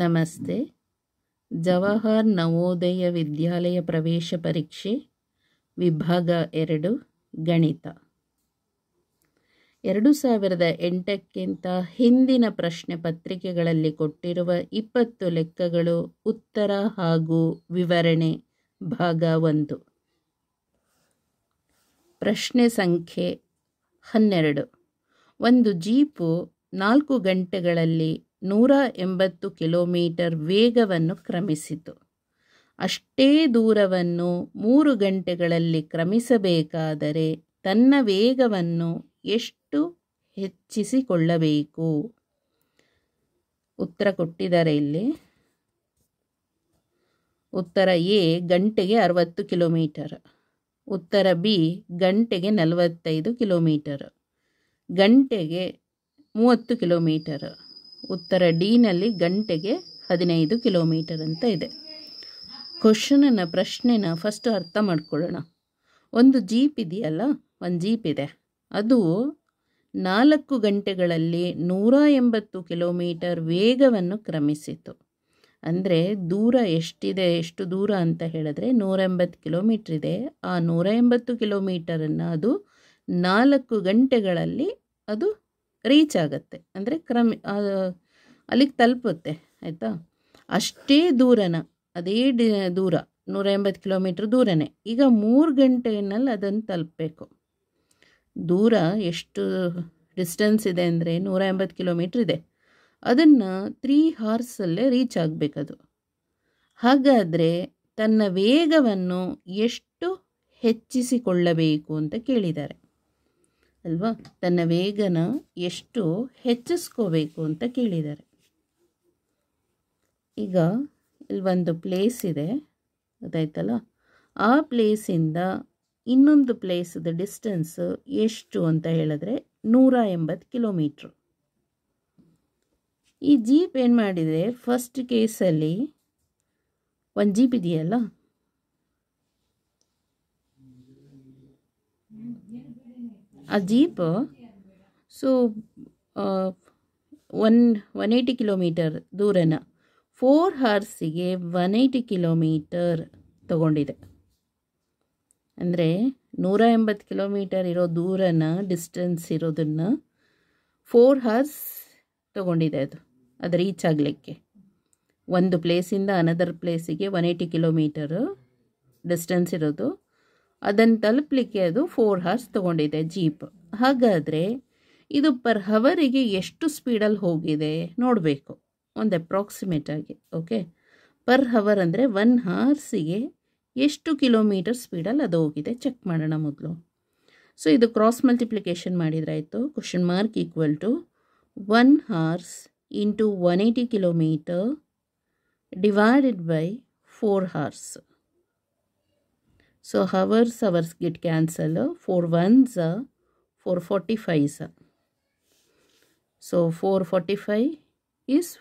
ನಮಸ್ತೆ ಜವಾಹರ್ ನವೋದಯ ವಿದ್ಯಾಲಯ ಪ್ರವೇಶ ಪರೀಕ್ಷೆ ವಿಭಾಗ ಎರಡು ಗಣಿತ ಎರಡು ಸಾವಿರದ ಎಂಟಕ್ಕಿಂತ ಹಿಂದಿನ ಪ್ರಶ್ನೆ ಪತ್ರಿಕೆಗಳಲ್ಲಿ ಕೊಟ್ಟಿರುವ ಇಪ್ಪತ್ತು ಲೆಕ್ಕಗಳು ಉತ್ತರ ಹಾಗೂ ವಿವರಣೆ ಭಾಗ ಒಂದು ಪ್ರಶ್ನೆ ಸಂಖ್ಯೆ ಹನ್ನೆರಡು ಒಂದು ಜೀಪು ನಾಲ್ಕು ಗಂಟೆಗಳಲ್ಲಿ ನೂರ ಎಂಬತ್ತು ಕಿಲೋಮೀಟರ್ ವೇಗವನ್ನು ಕ್ರಮಿಸಿತು ಅಷ್ಟೇ ದೂರವನ್ನು ಮೂರು ಗಂಟೆಗಳಲ್ಲಿ ಕ್ರಮಿಸಬೇಕಾದರೆ ತನ್ನ ವೇಗವನ್ನು ಎಷ್ಟು ಹೆಚ್ಚಿಸಿಕೊಳ್ಳಬೇಕು ಉತ್ತರ ಕೊಟ್ಟಿದ್ದಾರೆ ಇಲ್ಲಿ ಉತ್ತರ ಎ ಗಂಟೆಗೆ ಅರವತ್ತು ಕಿಲೋಮೀಟರ್ ಉತ್ತರ ಬಿ ಗಂಟೆಗೆ ನಲವತ್ತೈದು ಕಿಲೋಮೀಟರ್ ಗಂಟೆಗೆ ಮೂವತ್ತು ಕಿಲೋಮೀಟರ್ ಉತ್ತರ ಡಿನಲ್ಲಿ ಗಂಟೆಗೆ ಹದಿನೈದು ಕಿಲೋಮೀಟರ್ ಅಂತ ಇದೆ ಕ್ವಶನನ್ನ ಪ್ರಶ್ನೆನ ಫಸ್ಟ್ ಅರ್ಥ ಮಾಡ್ಕೊಳ್ಳೋಣ ಒಂದು ಜೀಪ್ ಇದೆಯಲ್ಲ ಒಂದು ಜೀಪ್ ಇದೆ ಅದು ನಾಲ್ಕು ಗಂಟೆಗಳಲ್ಲಿ ನೂರ ಎಂಬತ್ತು ಕಿಲೋಮೀಟರ್ ವೇಗವನ್ನು ಕ್ರಮಿಸಿತು ಅಂದರೆ ದೂರ ಎಷ್ಟಿದೆ ಎಷ್ಟು ದೂರ ಅಂತ ಹೇಳಿದ್ರೆ ನೂರ ಎಂಬತ್ತು ಕಿಲೋಮೀಟ್ರ್ ಇದೆ ಆ ನೂರ ಎಂಬತ್ತು ಕಿಲೋಮೀಟರನ್ನು ಅದು ನಾಲ್ಕು ಗಂಟೆಗಳಲ್ಲಿ ಅದು ರೀಚ್ ಆಗುತ್ತೆ ಅಂದರೆ ಕ್ರಮ ಅಲ್ಲಿಗೆ ತಲುಪುತ್ತೆ ಆಯಿತಾ ಅಷ್ಟೇ ದೂರನ ಅದೇ ಡಿ ದೂರ ನೂರ ಎಂಬತ್ತು ಕಿಲೋಮೀಟ್ರ್ ದೂರನೇ ಈಗ ಮೂರು ಗಂಟೆಯಲ್ಲಿ ಅದನ್ನು ತಲುಪಬೇಕು ದೂರ ಎಷ್ಟು ಡಿಸ್ಟೆನ್ಸ್ ಇದೆ ಅಂದರೆ ನೂರ ಎಂಬತ್ತು ಕಿಲೋಮೀಟ್ರ್ ಇದೆ ಅದನ್ನು ತ್ರೀ ಹಾರ್ಸಲ್ಲೇ ರೀಚ್ ಆಗಬೇಕದು ಹಾಗಾದರೆ ತನ್ನ ವೇಗವನ್ನು ಎಷ್ಟು ಹೆಚ್ಚಿಸಿಕೊಳ್ಳಬೇಕು ಅಂತ ಕೇಳಿದ್ದಾರೆ ಅಲ್ವಾ ತನ್ನ ವೇಗನ ಎಷ್ಟು ಹೆಚ್ಚಿಸ್ಕೋಬೇಕು ಅಂತ ಕೇಳಿದ್ದಾರೆ ಈಗ ಇಲ್ಲಿ ಒಂದು ಪ್ಲೇಸ್ ಇದೆ ಅದಾಯ್ತಲ್ಲ ಆ ಪ್ಲೇಸಿಂದ ಇನ್ನೊಂದು ಪ್ಲೇಸ್ದು ಡಿಸ್ಟೆನ್ಸ್ ಎಷ್ಟು ಅಂತ ಹೇಳಿದ್ರೆ ನೂರ ಎಂಬತ್ತು ಕಿಲೋಮೀಟ್ರ್ ಈ ಜೀಪ್ ಏನು ಮಾಡಿದರೆ ಫಸ್ಟ್ ಕೇಸಲ್ಲಿ ಒಂದು ಜೀಪ್ ಇದೆಯಲ್ಲ ಆ jeep so one one eighty kilometre ದೂರನ ಫೋರ್ ಹರ್ಸಿಗೆ ಒನ್ ಏಯ್ಟಿ ಕಿಲೋಮೀಟರ್ ತಗೊಂಡಿದೆ ಅಂದರೆ ನೂರ ಎಂಬತ್ತು ಕಿಲೋಮೀಟರ್ ಇರೋ ದೂರನ ಡಿಸ್ಟೆನ್ಸ್ ಇರೋದನ್ನು ಫೋರ್ ಹರ್ಸ್ ತಗೊಂಡಿದೆ ಅದು ಅದು ರೀಚ್ ಆಗಲಿಕ್ಕೆ ಒಂದು ಪ್ಲೇಸಿಂದ ಅನದರ್ ಪ್ಲೇಸಿಗೆ ಒನ್ ಏಯ್ಟಿ ಕಿಲೋಮೀಟರು ಡಿಸ್ಟೆನ್ಸ್ ಇರೋದು ಅದನ್ನು ತಲುಪಲಿಕ್ಕೆ ಅದು ಫೋರ್ ಹವರ್ಸ್ ತೊಗೊಂಡಿದೆ ಜೀಪ್ ಹಾಗಾದರೆ ಇದು ಪರ್ ಹವರಿಗೆ ಎಷ್ಟು ಸ್ಪೀಡಲ್ಲಿ ಹೋಗಿದೆ ನೋಡಬೇಕು ಒಂದು ಅಪ್ರಾಕ್ಸಿಮೇಟ್ ಆಗಿ ಓಕೆ ಪರ್ ಹವರ್ ಅಂದರೆ ಒನ್ ಹವರ್ಸಿಗೆ ಎಷ್ಟು ಕಿಲೋಮೀಟರ್ ಸ್ಪೀಡಲ್ಲಿ ಅದು ಹೋಗಿದೆ ಚೆಕ್ ಮಾಡೋಣ ಮೊದಲು ಸೊ ಇದು ಕ್ರಾಸ್ ಮಲ್ಟಿಪ್ಲಿಕೇಶನ್ ಮಾಡಿದ್ರಾಯಿತು question mark equal to one hours into one eighty kilometre divided by four hours so hours hours get four ones four forty fives so four forty five is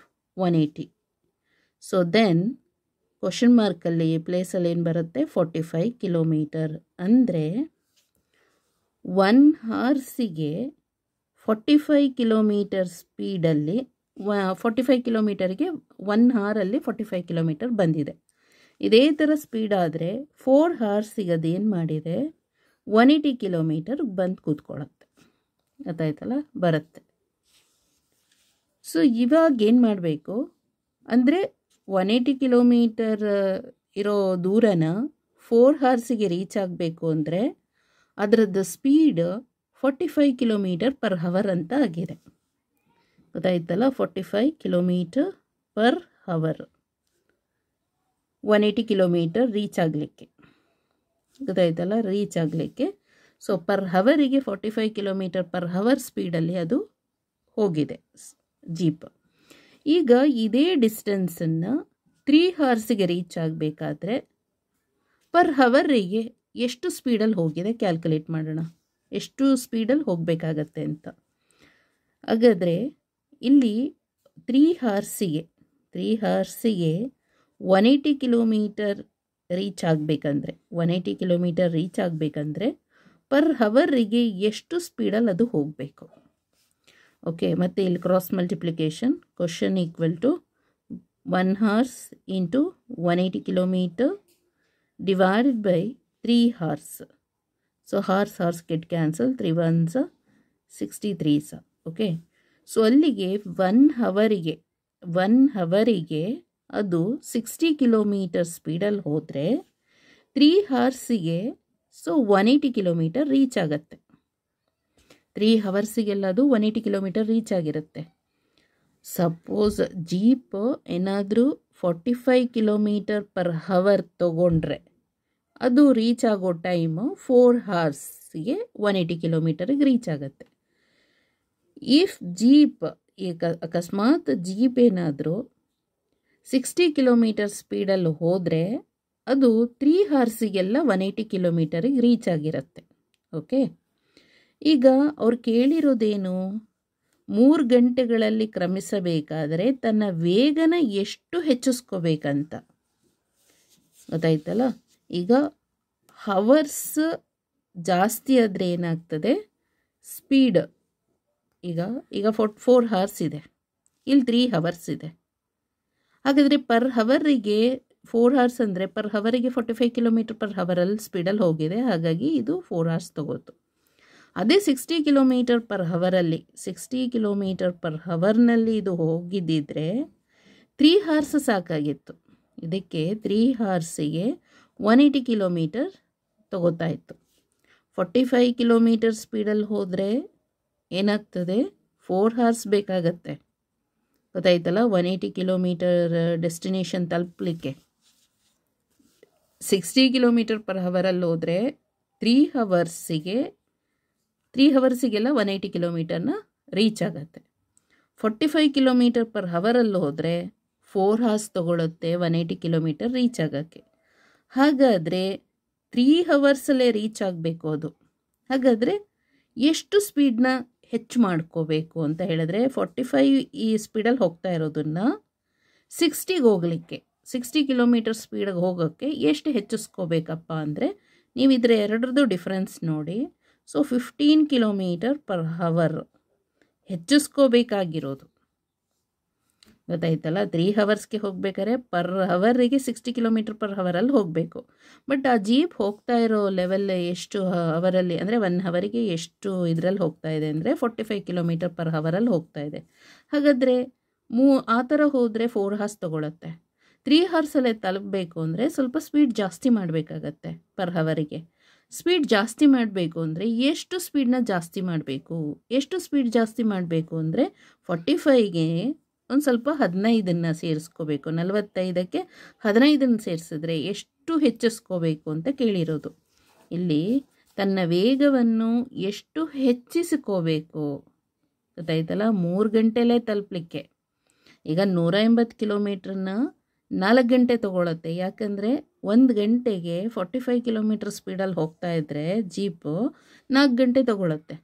one eighty so then question ಮಾರ್ಕಲ್ಲಿ ಪ್ಲೇಸಲ್ಲಿ ಏನು ಬರುತ್ತೆ forty five kilometre ಅಂದರೆ one ಹಾರ್ಸಿಗೆ forty five kilometre ಸ್ಪೀಡಲ್ಲಿ forty five ಕಿಲೋಮೀಟರ್ಗೆ one ಹಾರಲ್ಲಿ forty five kilometre ಬಂದಿದೆ ಇದೇ ಥರ ಸ್ಪೀಡ್ ಆದರೆ ಫೋರ್ ಹವರ್ಸಿಗೆ ಅದೇನು ಮಾಡಿದೆ ಒನ್ ಏಯ್ಟಿ ಕಿಲೋಮೀಟರ್ ಬಂದು ಕೂತ್ಕೊಳ್ಳುತ್ತೆ ಗೊತ್ತಾಯ್ತಲ್ಲ ಬರುತ್ತೆ ಸೊ ಇವಾಗ ಏನು ಮಾಡಬೇಕು ಅಂದರೆ ಒನ್ ಏಯ್ಟಿ ಕಿಲೋಮೀಟರ್ ಇರೋ ದೂರನ ಫೋರ್ ಹವರ್ಸಿಗೆ ರೀಚ್ ಆಗಬೇಕು ಅಂದರೆ ಅದರದ್ದು speed forty five kilometre per hour ಅಂತ ಆಗಿದೆ ಗೊತ್ತಾಯ್ತಲ್ಲ forty five kilometre per hour one eighty kilometre reach ಆಗಲಿಕ್ಕೆ ಗೊತ್ತಾಯ್ತಲ್ಲ ರೀಚ್ ಆಗಲಿಕ್ಕೆ ಸೊ ಪರ್ ಹವರಿಗೆ forty five kilometre per hour ಸ್ಪೀಡಲ್ಲಿ ಅದು ಹೋಗಿದೆ ಜೀಪ್ ಈಗ ಇದೇ ಡಿಸ್ಟೆನ್ಸನ್ನು ತ್ರೀ ಹವರ್ಸಿಗೆ ರೀಚ್ ಆಗಬೇಕಾದ್ರೆ ಪರ್ ಹವರಿಗೆ ಎಷ್ಟು ಸ್ಪೀಡಲ್ಲಿ ಹೋಗಿದೆ ಕ್ಯಾಲ್ಕುಲೇಟ್ ಮಾಡೋಣ ಎಷ್ಟು ಸ್ಪೀಡಲ್ಲಿ ಹೋಗಬೇಕಾಗತ್ತೆ ಅಂತ ಹಾಗಾದರೆ ಇಲ್ಲಿ ತ್ರೀ ಹವರ್ಸಿಗೆ ತ್ರೀ ಹವರ್ಸಿಗೆ ಒನ್ ಏಯ್ಟಿ ಕಿಲೋಮೀಟರ್ ರೀಚ್ ಆಗಬೇಕಂದ್ರೆ ಒನ್ ಏಯ್ಟಿ ಕಿಲೋಮೀಟರ್ ರೀಚ್ ಆಗಬೇಕಂದ್ರೆ ಪರ್ ಹವರಿಗೆ ಎಷ್ಟು ಸ್ಪೀಡಲ್ಲಿ ಅದು ಹೋಗಬೇಕು ಓಕೆ ಮತ್ತು ಇಲ್ಲಿ cross multiplication question equal to one hours into one eighty kilometre divided by three hours so hours hours get cancel three ones sixty threes okay so ಅಲ್ಲಿಗೆ one ಹವರಿಗೆ ಒನ್ ಹವರಿಗೆ ಅದು ಸಿಕ್ಸ್ಟಿ ಕಿಲೋಮೀಟರ್ ಸ್ಪೀಡಲ್ಲಿ ಹೋದರೆ three ಹವರ್ಸಿಗೆ so one eighty kilometre reach ಆಗುತ್ತೆ three ಹವರ್ಸಿಗೆಲ್ಲ ಅದು ಒನ್ ಏಯ್ಟಿ ಕಿಲೋಮೀಟರ್ ರೀಚ್ ಆಗಿರುತ್ತೆ ಸಪೋಸ್ ಜೀಪ್ ಏನಾದರೂ forty five kilometre per hour ತೊಗೊಂಡ್ರೆ ಅದು ರೀಚ್ ಆಗೋ ಟೈಮು ಫೋರ್ ಹವರ್ಸಿಗೆ ಒನ್ ಏಯ್ಟಿ ಕಿಲೋಮೀಟರಿಗೆ ರೀಚ್ ಆಗುತ್ತೆ ಇಫ್ ಜೀಪ್ ಅಕಸ್ಮಾತ್ ಜೀಪ್ ಏನಾದರೂ ಸಿಕ್ಸ್ಟಿ ಕಿಲೋಮೀಟರ್ ಸ್ಪೀಡಲ್ಲಿ ಹೋದರೆ ಅದು ತ್ರೀ ಹರ್ಸಿಗೆಲ್ಲ ಒನ್ ಏಯ್ಟಿ ಕಿಲೋಮೀಟರಿಗೆ ರೀಚ್ ಆಗಿರುತ್ತೆ ಓಕೆ ಈಗ ಅವ್ರು ಕೇಳಿರೋದೇನು ಮೂರು ಗಂಟೆಗಳಲ್ಲಿ ಕ್ರಮಿಸಬೇಕಾದರೆ ತನ್ನ ವೇಗನ ಎಷ್ಟು ಹೆಚ್ಚಿಸ್ಕೋಬೇಕಂತ ಗೊತ್ತಾಯ್ತಲ್ಲ ಈಗ ಹವರ್ಸ್ ಜಾಸ್ತಿ ಆದರೆ ಏನಾಗ್ತದೆ ಸ್ಪೀಡ್ ಈಗ ಈಗ ಫೋರ್ ಫೋರ್ ಹವರ್ಸ್ ಇದೆ ಇಲ್ಲಿ ತ್ರೀ ಹವರ್ಸ್ ಇದೆ ಹಾಗಾದರೆ ಪರ್ ಹವರಿಗೆ ಫೋರ್ ಹವರ್ಸ್ ಅಂದರೆ ಪರ್ ಹವರಿಗೆ ಫೋರ್ಟಿ ಫೈವ್ ಕಿಲೋಮೀಟರ್ ಪರ್ ಹವರಲ್ಲಿ ಸ್ಪೀಡಲ್ಲಿ ಹೋಗಿದೆ ಹಾಗಾಗಿ ಇದು ಫೋರ್ ಹವರ್ಸ್ ತೊಗೋತು ಅದೇ ಸಿಕ್ಸ್ಟಿ ಕಿಲೋಮೀಟರ್ ಪರ್ ಹವರಲ್ಲಿ ಸಿಕ್ಸ್ಟಿ ಕಿಲೋಮೀಟರ್ ಪರ್ ಹವರ್ನಲ್ಲಿ ಇದು ಹೋಗಿದ್ದಿದ್ರೆ ತ್ರೀ ಹಾರ್ಸ್ ಸಾಕಾಗಿತ್ತು ಇದಕ್ಕೆ ತ್ರೀ ಹಾರ್ಸಿಗೆ ಒನ್ ಏಯ್ಟಿ ಕಿಲೋಮೀಟರ್ ತಗೋತಾ ಇತ್ತು ಫೋರ್ಟಿ ಫೈವ್ ಕಿಲೋಮೀಟರ್ ಸ್ಪೀಡಲ್ಲಿ ಹೋದರೆ ಏನಾಗ್ತದೆ ಫೋರ್ ಹಾರ್ಸ್ ಬೇಕಾಗತ್ತೆ ಗೊತ್ತಾಯ್ತಲ್ಲ ಒನ್ ಏಯ್ಟಿ ಕಿಲೋಮೀಟರ್ ಡೆಸ್ಟಿನೇಷನ್ ತಲುಪಲಿಕ್ಕೆ ಸಿಕ್ಸ್ಟಿ ಕಿಲೋಮೀಟರ್ ಪರ್ ಹವರಲ್ಲಿ ಹೋದರೆ ತ್ರೀ ಹವರ್ಸಿಗೆ ತ್ರೀ ಹವರ್ಸಿಗೆಲ್ಲ ಒನ್ ಏಯ್ಟಿ ಕಿಲೋಮೀಟರ್ನ ರೀಚ್ ಆಗುತ್ತೆ ಫೋರ್ಟಿ ಫೈವ್ ಕಿಲೋಮೀಟರ್ ಪರ್ ಹವರಲ್ಲಿ ಹೋದರೆ ಫೋರ್ ಹವರ್ಸ್ ತೊಗೊಳುತ್ತೆ ಒನ್ ಏಯ್ಟಿ ಕಿಲೋಮೀಟರ್ ರೀಚ್ ಆಗೋಕ್ಕೆ ಹಾಗಾದರೆ ತ್ರೀ ಹವರ್ಸಲ್ಲೇ ರೀಚ್ ಆಗಬೇಕು ಅದು ಹಾಗಾದರೆ ಎಷ್ಟು ಸ್ಪೀಡನ್ನ ಹೆಚ್ಚು ಮಾಡ್ಕೋಬೇಕು ಅಂತ ಹೇಳಿದ್ರೆ ಫೋರ್ಟಿ ಫೈವ್ ಈ ಸ್ಪೀಡಲ್ಲಿ ಹೋಗ್ತಾ ಇರೋದನ್ನು ಸಿಕ್ಸ್ಟಿಗೆ ಹೋಗಲಿಕ್ಕೆ ಸಿಕ್ಸ್ಟಿ ಕಿಲೋಮೀಟರ್ ಸ್ಪೀಡಿಗೆ ಹೋಗೋಕ್ಕೆ ಎಷ್ಟು ಹೆಚ್ಚಿಸ್ಕೋಬೇಕಪ್ಪ ಅಂದರೆ ನೀವು ಇದರ ಎರಡರದ್ದು ಡಿಫ್ರೆನ್ಸ್ ನೋಡಿ so fifteen kilometre per hour ಹೆಚ್ಚಿಸ್ಕೋಬೇಕಾಗಿರೋದು ಗೊತ್ತಾಯ್ತಲ್ಲ ತ್ರೀ ಹವರ್ಸ್ಗೆ ಹೋಗಬೇಕಾದ್ರೆ ಪರ್ ಹವರಿಗೆ ಸಿಕ್ಸ್ಟಿ ಕಿಲೋಮೀಟರ್ ಪರ್ ಹವರಲ್ಲಿ ಹೋಗಬೇಕು ಬಟ್ ಆ ಜೀಪ್ ಹೋಗ್ತಾ ಇರೋ ಲೆವೆಲ್ ಎಷ್ಟು ಅವರಲ್ಲಿ ಅಂದರೆ ಒನ್ ಹವರಿಗೆ ಎಷ್ಟು ಇದರಲ್ಲಿ ಹೋಗ್ತಾ ಇದೆ ಅಂದರೆ ಫೋರ್ಟಿ ಫೈವ್ ಕಿಲೋಮೀಟರ್ ಪರ್ ಹವರಲ್ಲಿ ಹೋಗ್ತಾ ಇದೆ ಹಾಗಾದರೆ ಮೂ ಆ ಥರ ಹೋದರೆ ಫೋರ್ ಹಾರ್ಸ್ ತೊಗೊಳತ್ತೆ ತ್ರೀ ಹವರ್ಸಲ್ಲೇ ತಲುಪಬೇಕು ಅಂದರೆ ಸ್ವಲ್ಪ ಸ್ಪೀಡ್ ಜಾಸ್ತಿ ಮಾಡಬೇಕಾಗತ್ತೆ ಪರ್ ಹವರಿಗೆ ಸ್ಪೀಡ್ ಜಾಸ್ತಿ ಮಾಡಬೇಕು ಅಂದರೆ ಎಷ್ಟು ಸ್ಪೀಡ್ನ ಜಾಸ್ತಿ ಮಾಡಬೇಕು ಎಷ್ಟು ಸ್ಪೀಡ್ ಜಾಸ್ತಿ ಮಾಡಬೇಕು ಅಂದರೆ ಫಾರ್ಟಿ ಫೈವ್ಗೆ ಒಂದು ಸ್ವಲ್ಪ ಹದಿನೈದನ್ನು ಸೇರಿಸ್ಕೋಬೇಕು ನಲವತ್ತೈದಕ್ಕೆ ಹದಿನೈದನ್ನು ಸೇರಿಸಿದ್ರೆ ಎಷ್ಟು ಹೆಚ್ಚಿಸ್ಕೋಬೇಕು ಅಂತ ಕೇಳಿರೋದು ಇಲ್ಲಿ ತನ್ನ ವೇಗವನ್ನು ಎಷ್ಟು ಹೆಚ್ಚಿಸಿಕೋಬೇಕು ಗೊತ್ತಾಯ್ತಲ್ಲ ಮೂರು ಗಂಟೆಲೇ ತಲುಪಲಿಕ್ಕೆ ಈಗ ನೂರ ಎಂಬತ್ತು ಕಿಲೋಮೀಟ್ರನ್ನ ನಾಲ್ಕು ಗಂಟೆ ತೊಗೊಳತ್ತೆ ಯಾಕಂದರೆ ಒಂದು ಗಂಟೆಗೆ ಫಾರ್ಟಿ ಫೈವ್ ಕಿಲೋಮೀಟ್ರ್ ಸ್ಪೀಡಲ್ಲಿ ಹೋಗ್ತಾ ಇದ್ದರೆ ಜೀಪು ನಾಲ್ಕು ಗಂಟೆ ತೊಗೊಳತ್ತೆ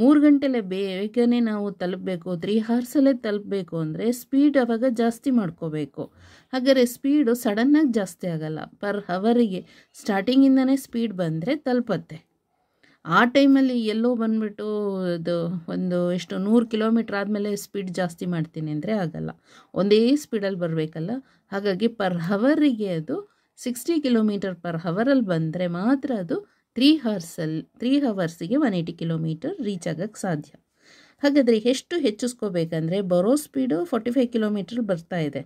ಮೂರು ಗಂಟೆಲೆ ಬೇಗನೆ ನಾವು ತಲುಪಬೇಕು ತ್ರೀ ಹವರ್ಸಲ್ಲೇ ತಲುಪಬೇಕು ಅಂದರೆ ಸ್ಪೀಡ್ ಅವಾಗ ಜಾಸ್ತಿ ಮಾಡ್ಕೋಬೇಕು ಹಾಗಾದರೆ ಸ್ಪೀಡು ಸಡನ್ನಾಗಿ ಜಾಸ್ತಿ ಆಗಲ್ಲ ಪರ್ ಹವರಿಗೆ ಸ್ಟಾರ್ಟಿಂಗಿಂದನೇ ಸ್ಪೀಡ್ ಬಂದರೆ ತಲುಪತ್ತೆ ಆ ಟೈಮಲ್ಲಿ ಎಲ್ಲೋ ಬಂದುಬಿಟ್ಟು ಅದು ಒಂದು ಎಷ್ಟು ನೂರು ಕಿಲೋಮೀಟ್ರ್ ಆದಮೇಲೆ ಸ್ಪೀಡ್ ಜಾಸ್ತಿ ಮಾಡ್ತೀನಿ ಅಂದರೆ ಆಗಲ್ಲ ಒಂದೇ ಸ್ಪೀಡಲ್ಲಿ ಬರಬೇಕಲ್ಲ ಹಾಗಾಗಿ ಪರ್ ಹವರಿಗೆ ಅದು ಸಿಕ್ಸ್ಟಿ ಕಿಲೋಮೀಟರ್ ಪರ್ ಹವರಲ್ಲಿ ಬಂದರೆ ಮಾತ್ರ ಅದು ತ್ರೀ ಹವರ್ಸಲ್ಲಿ ತ್ರೀ ಹವರ್ಸಿಗೆ ಒನ್ ಏಯ್ಟಿ ಕಿಲೋಮೀಟರ್ ರೀಚ್ ಆಗೋಕ್ಕೆ ಸಾಧ್ಯ ಹಾಗಾದರೆ ಎಷ್ಟು ಹೆಚ್ಚಿಸ್ಕೋಬೇಕಂದ್ರೆ ಬರೋ ಸ್ಪೀಡು ಫೋರ್ಟಿ ಫೈವ್ ಕಿಲೋಮೀಟ್ರ್ ಬರ್ತಾ ಇದೆ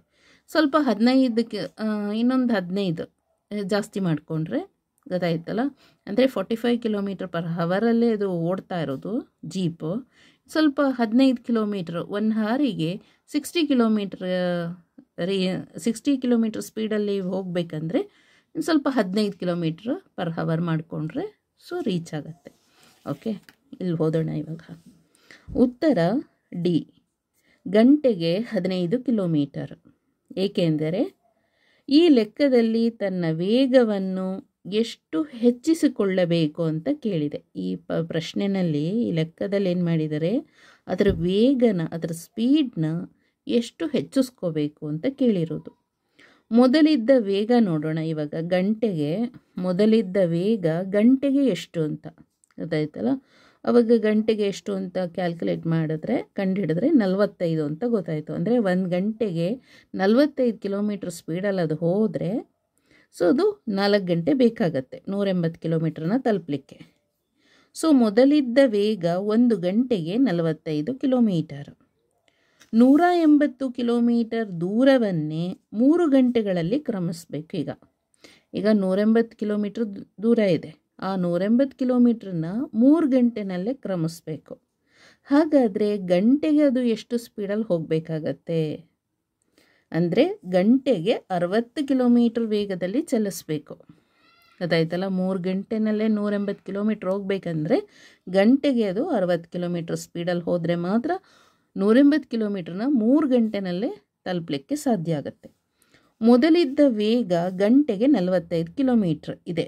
ಸ್ವಲ್ಪ ಹದಿನೈದಕ್ಕೆ ಇನ್ನೊಂದು ಹದಿನೈದು ಜಾಸ್ತಿ ಮಾಡಿಕೊಂಡ್ರೆ ಗೊತ್ತಾಯ್ತಲ್ಲ ಅಂದರೆ ಫೋರ್ಟಿ ಫೈವ್ ಕಿಲೋಮೀಟ್ರ್ ಪರ್ ಹವರಲ್ಲೇ ಅದು ಓಡ್ತಾ ಇರೋದು ಜೀಪು ಸ್ವಲ್ಪ ಹದಿನೈದು ಕಿಲೋಮೀಟ್ರ್ ಒನ್ ಹಾರಿಗೆ ಸಿಕ್ಸ್ಟಿ ಕಿಲೋಮೀಟ್ರ್ ರೀ ಸಿಕ್ಸ್ಟಿ ಕಿಲೋಮೀಟ್ರ್ ಸ್ಪೀಡಲ್ಲಿ ಹೋಗಬೇಕಂದ್ರೆ ಇನ್ನು ಸ್ವಲ್ಪ ಹದಿನೈದು ಕಿಲೋಮೀಟ್ರ್ ಪರ್ ಹವರ್ ಮಾಡಿಕೊಂಡ್ರೆ ಸೊ ರೀಚ್ ಆಗುತ್ತೆ ಓಕೆ ಇಲ್ಲಿ ಹೋದೋಣ ಇವಾಗ ಉತ್ತರ ಡಿ ಗಂಟೆಗೆ ಹದಿನೈದು ಕಿಲೋಮೀಟರ್ ಏಕೆಂದರೆ ಈ ಲೆಕ್ಕದಲ್ಲಿ ತನ್ನ ವೇಗವನ್ನು ಎಷ್ಟು ಹೆಚ್ಚಿಸಿಕೊಳ್ಳಬೇಕು ಅಂತ ಕೇಳಿದೆ ಈ ಪ ಪ್ರಶ್ನೆಯಲ್ಲಿ ಈ ಲೆಕ್ಕದಲ್ಲಿ ಏನು ಮಾಡಿದರೆ ಅದರ ವೇಗನ ಅದರ ಸ್ಪೀಡ್ನ ಎಷ್ಟು ಹೆಚ್ಚಿಸ್ಕೋಬೇಕು ಅಂತ ಕೇಳಿರೋದು ಮೊದಲಿದ್ದ ವೇಗ ನೋಡೋಣ ಇವಾಗ ಗಂಟೆಗೆ ಮೊದಲಿದ್ದ ವೇಗ ಗಂಟೆಗೆ ಎಷ್ಟು ಅಂತ ಗೊತ್ತಾಯ್ತಲ್ಲ ಅವಾಗ ಗಂಟೆಗೆ ಎಷ್ಟು ಅಂತ ಕ್ಯಾಲ್ಕುಲೇಟ್ ಮಾಡಿದ್ರೆ ಕಂಡುಹಿಡಿದ್ರೆ ನಲವತ್ತೈದು ಅಂತ ಗೊತ್ತಾಯಿತು ಅಂದರೆ ಒಂದು ಗಂಟೆಗೆ ನಲವತ್ತೈದು ಕಿಲೋಮೀಟ್ರ್ ಸ್ಪೀಡಲ್ಲಿ ಅದು ಹೋದರೆ ಸೊ ಅದು ನಾಲ್ಕು ಗಂಟೆ ಬೇಕಾಗತ್ತೆ ನೂರೆಂಬತ್ತು ಕಿಲೋಮೀಟ್ರನ್ನ ತಲುಪಲಿಕ್ಕೆ ಸೊ ಮೊದಲಿದ್ದ ವೇಗ ಒಂದು ಗಂಟೆಗೆ ನಲವತ್ತೈದು ಕಿಲೋಮೀಟರ್ ನೂರ ಎಂಬತ್ತು ಕಿಲೋಮೀಟರ್ ದೂರವನ್ನೇ ಮೂರು ಗಂಟೆಗಳಲ್ಲಿ ಕ್ರಮಿಸ್ಬೇಕು ಈಗ ಈಗ ನೂರೆಂಬತ್ತು ಕಿಲೋಮೀಟ್ರ್ ದೂರ ಇದೆ ಆ ನೂರೆಂಬತ್ತು ಕಿಲೋಮೀಟ್ರನ್ನ ಮೂರು ಗಂಟೆನಲ್ಲೇ ಕ್ರಮಿಸ್ಬೇಕು ಹಾಗಾದರೆ ಗಂಟೆಗೆ ಅದು ಎಷ್ಟು ಸ್ಪೀಡಲ್ಲಿ ಹೋಗಬೇಕಾಗತ್ತೆ ಅಂದರೆ ಗಂಟೆಗೆ ಅರವತ್ತು ಕಿಲೋಮೀಟ್ರ್ ವೇಗದಲ್ಲಿ ಚಲಿಸ್ಬೇಕು ಅದಾಯ್ತಲ್ಲ ಮೂರು ಗಂಟೆನಲ್ಲೇ ನೂರೆಂಬತ್ತು ಕಿಲೋಮೀಟ್ರ್ ಹೋಗಬೇಕಂದ್ರೆ ಗಂಟೆಗೆ ಅದು ಅರವತ್ತು ಕಿಲೋಮೀಟ್ರ್ ಸ್ಪೀಡಲ್ಲಿ ಹೋದರೆ ಮಾತ್ರ ನೂರೆಂಬತ್ತು ಕಿಲೋಮೀಟ್ರನ್ನ ಮೂರು ಗಂಟೆನಲ್ಲೇ ತಲುಪಲಿಕ್ಕೆ ಸಾಧ್ಯ ಆಗುತ್ತೆ ಮೊದಲಿದ್ದ ವೇಗ ಗಂಟೆಗೆ ನಲವತ್ತೈದು ಕಿಲೋಮೀಟ್ರ್ ಇದೆ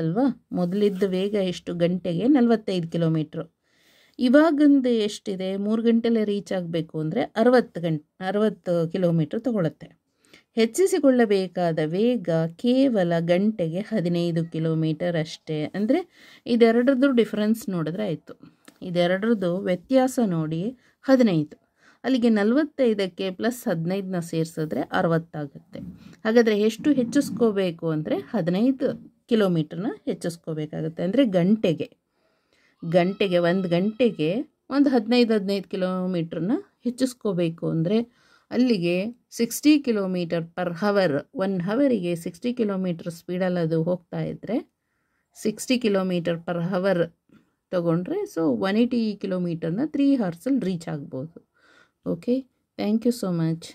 ಅಲ್ವಾ ಮೊದಲಿದ್ದ ವೇಗ ಎಷ್ಟು ಗಂಟೆಗೆ ನಲವತ್ತೈದು ಕಿಲೋಮೀಟ್ರು ಇವಾಗಂದು ಎಷ್ಟಿದೆ ಮೂರು ಗಂಟೆಲೇ ರೀಚ್ ಆಗಬೇಕು ಅಂದರೆ ಅರವತ್ತು ಗಂಟ್ ಅರವತ್ತು ಕಿಲೋಮೀಟ್ರ್ ತಗೊಳತ್ತೆ ಹೆಚ್ಚಿಸಿಕೊಳ್ಳಬೇಕಾದ ವೇಗ ಕೇವಲ ಗಂಟೆಗೆ ಹದಿನೈದು ಕಿಲೋಮೀಟರ್ ಅಷ್ಟೇ ಅಂದರೆ ಇದೆರಡರದ್ದು ಡಿಫ್ರೆನ್ಸ್ ನೋಡಿದ್ರೆ ಆಯಿತು ಇದೆರಡರದ್ದು ವ್ಯತ್ಯಾಸ ನೋಡಿ ಹದಿನೈದು ಅಲ್ಲಿಗೆ ನಲವತ್ತೈದಕ್ಕೆ ಪ್ಲಸ್ ಹದಿನೈದನ್ನ ಸೇರಿಸಿದ್ರೆ ಅರವತ್ತಾಗುತ್ತೆ ಹಾಗಾದರೆ ಎಷ್ಟು ಹೆಚ್ಚಿಸ್ಕೋಬೇಕು ಅಂದರೆ ಹದಿನೈದು ಕಿಲೋಮೀಟ್ರನ್ನ ಹೆಚ್ಚಿಸ್ಕೋಬೇಕಾಗುತ್ತೆ ಅಂದರೆ ಗಂಟೆಗೆ ಗಂಟೆಗೆ ಒಂದು ಗಂಟೆಗೆ ಒಂದು ಹದಿನೈದು ಹದಿನೈದು ಕಿಲೋಮೀಟ್ರನ್ನ ಹೆಚ್ಚಿಸ್ಕೋಬೇಕು ಅಂದರೆ ಅಲ್ಲಿಗೆ sixty kilometre per hour one ಹವರಿಗೆ ಸಿಕ್ಸ್ಟಿ ಕಿಲೋಮೀಟರ್ ಸ್ಪೀಡಲ್ಲಿ ಅದು ಹೋಗ್ತಾ ಇದ್ದರೆ ಸಿಕ್ಸ್ಟಿ ಕಿಲೋಮೀಟರ್ ಪರ್ ಹವರ್ ತಗೊಂಡ್ರೆ ಸೊ ಒನ್ ಏಯ್ಟಿ ಕಿಲೋಮೀಟರ್ನ ತ್ರೀ ಹರ್ಸಲ್ಲಿ ರೀಚ್ ಆಗ್ಬೋದು okay thank you so much